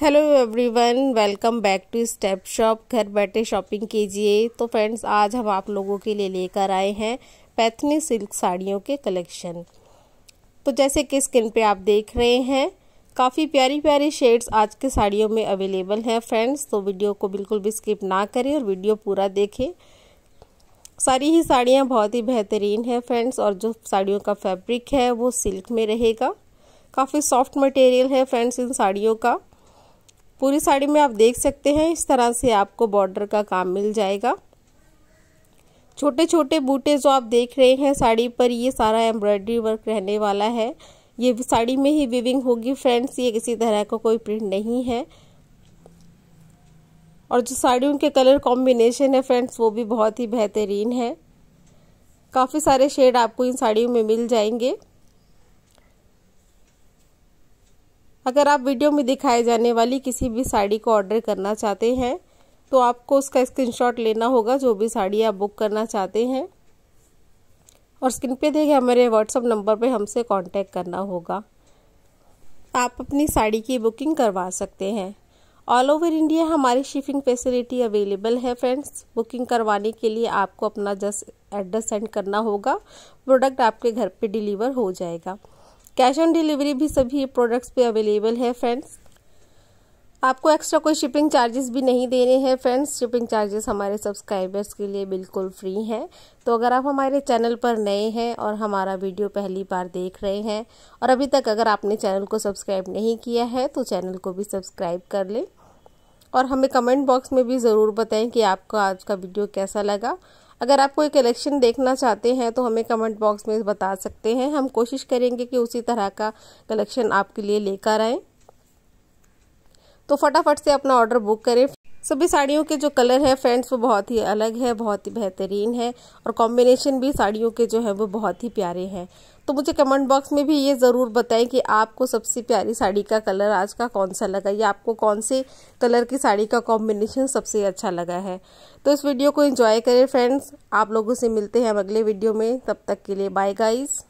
hello everyone welcome back to step shop घर बैठे shopping कीजिए तो फ्रेंड्स आज हम आप लोगों के लिए लेकर आए हैं पैथनी सिल्क साड़ियों के कलेक्शन तो जैसे कि स्किन पे आप देख रहे हैं काफ़ी प्यारी प्यारी शेड्स आज के साड़ियों में अवेलेबल हैं फ्रेंड्स तो वीडियो को बिल्कुल भी स्किप ना करें और वीडियो पूरा देखें सारी ही साड़ियाँ बहुत ही बेहतरीन है फ्रेंड्स और जो साड़ियों का फैब्रिक है वो सिल्क में रहेगा काफ़ी सॉफ्ट मटेरियल है फ्रेंड्स इन साड़ियों का पूरी साड़ी में आप देख सकते हैं इस तरह से आपको बॉर्डर का काम मिल जाएगा छोटे छोटे बूटे जो आप देख रहे हैं साड़ी पर ये सारा एम्ब्रॉयडरी वर्क रहने वाला है ये साड़ी में ही विविंग होगी फ्रेंड्स ये किसी तरह का को कोई प्रिंट नहीं है और जो साड़ियों के कलर कॉम्बिनेशन है फ्रेंड्स वो भी बहुत ही बेहतरीन है काफ़ी सारे शेड आपको इन साड़ियों में मिल जाएंगे अगर आप वीडियो में दिखाए जाने वाली किसी भी साड़ी को ऑर्डर करना चाहते हैं तो आपको उसका स्क्रीनशॉट लेना होगा जो भी साड़ी आप बुक करना चाहते हैं और स्क्रीन पे देखे हमारे व्हाट्सअप नंबर पे हमसे कांटेक्ट करना होगा आप अपनी साड़ी की बुकिंग करवा सकते हैं ऑल ओवर इंडिया हमारी शिपिंग फैसिलिटी अवेलेबल है फ्रेंड्स बुकिंग करवाने के लिए आपको अपना जस्ट एड्रेस सेंड करना होगा प्रोडक्ट आपके घर पे डिलीवर हो जाएगा कैश ऑन डिलीवरी भी सभी प्रोडक्ट्स पे अवेलेबल है फ्रेंड्स आपको एक्स्ट्रा कोई शिपिंग चार्जेस भी नहीं देने हैं फ्रेंड्स शिपिंग चार्जेस हमारे सब्सक्राइबर्स के लिए बिल्कुल फ्री हैं तो अगर आप हमारे चैनल पर नए हैं और हमारा वीडियो पहली बार देख रहे हैं और अभी तक अगर आपने चैनल को सब्सक्राइब नहीं किया है तो चैनल को भी सब्सक्राइब कर लें और हमें कमेंट बॉक्स में भी ज़रूर बताएं कि आपको आज का वीडियो कैसा लगा अगर आप कोई कलेक्शन देखना चाहते हैं तो हमें कमेंट बॉक्स में बता सकते हैं हम कोशिश करेंगे कि उसी तरह का कलेक्शन आपके लिए लेकर आएँ तो फटाफट से अपना ऑर्डर बुक करें सभी साड़ियों के जो कलर है फ्रेंड्स वो बहुत ही अलग है बहुत ही बेहतरीन है और कॉम्बिनेशन भी साड़ियों के जो है वो बहुत ही प्यारे हैं तो मुझे कमेंट बॉक्स में भी ये ज़रूर बताएं कि आपको सबसे प्यारी साड़ी का कलर आज का कौन सा लगा या आपको कौन से कलर की साड़ी का कॉम्बिनेशन सबसे अच्छा लगा है तो इस वीडियो को इंजॉय करें फ्रेंड्स आप लोगों से मिलते हैं हम अगले वीडियो में तब तक के लिए बाय गाइज़